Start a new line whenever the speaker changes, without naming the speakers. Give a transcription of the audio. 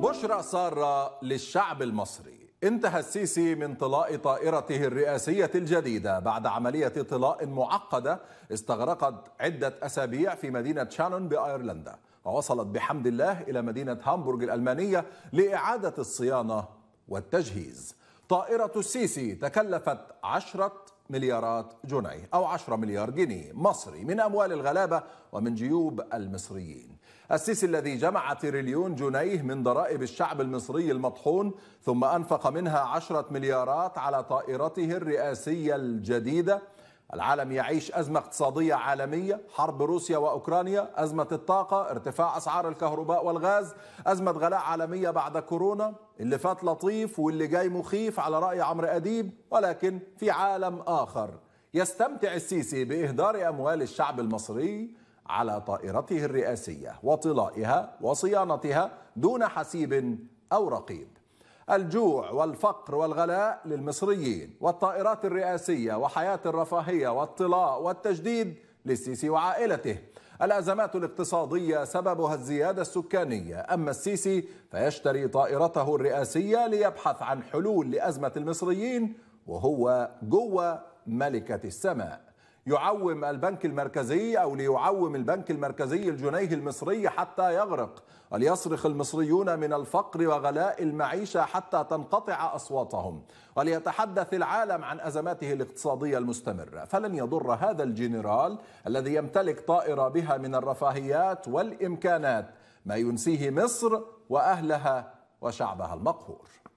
بشرى سارة للشعب المصري انتهى السيسي من طلاء طائرته الرئاسية الجديدة بعد عملية طلاء معقدة استغرقت عدة أسابيع في مدينة شانون بأيرلندا ووصلت بحمد الله إلى مدينة هامبورغ الألمانية لإعادة الصيانة والتجهيز طائرة السيسي تكلفت عشرة مليارات جنيه أو عشرة مليار جنيه مصري من أموال الغلابة ومن جيوب المصريين السيسي الذي جمع تريليون جنيه من ضرائب الشعب المصري المطحون ثم أنفق منها عشرة مليارات على طائرته الرئاسية الجديدة العالم يعيش أزمة اقتصادية عالمية حرب روسيا وأوكرانيا أزمة الطاقة ارتفاع أسعار الكهرباء والغاز أزمة غلاء عالمية بعد كورونا اللي فات لطيف واللي جاي مخيف على رأي عمرو أديب ولكن في عالم آخر يستمتع السيسي بإهدار أموال الشعب المصري على طائرته الرئاسية وطلائها وصيانتها دون حسيب أو رقيب الجوع والفقر والغلاء للمصريين والطائرات الرئاسية وحياة الرفاهية والطلاء والتجديد للسيسي وعائلته الأزمات الاقتصادية سببها الزيادة السكانية أما السيسي فيشتري طائرته الرئاسية ليبحث عن حلول لأزمة المصريين وهو جوه ملكة السماء يعوم البنك المركزي أو ليعوم البنك المركزي الجنيه المصري حتى يغرق وليصرخ المصريون من الفقر وغلاء المعيشة حتى تنقطع أصواتهم وليتحدث العالم عن أزماته الاقتصادية المستمرة فلن يضر هذا الجنرال الذي يمتلك طائرة بها من الرفاهيات والإمكانات ما ينسيه مصر وأهلها وشعبها المقهور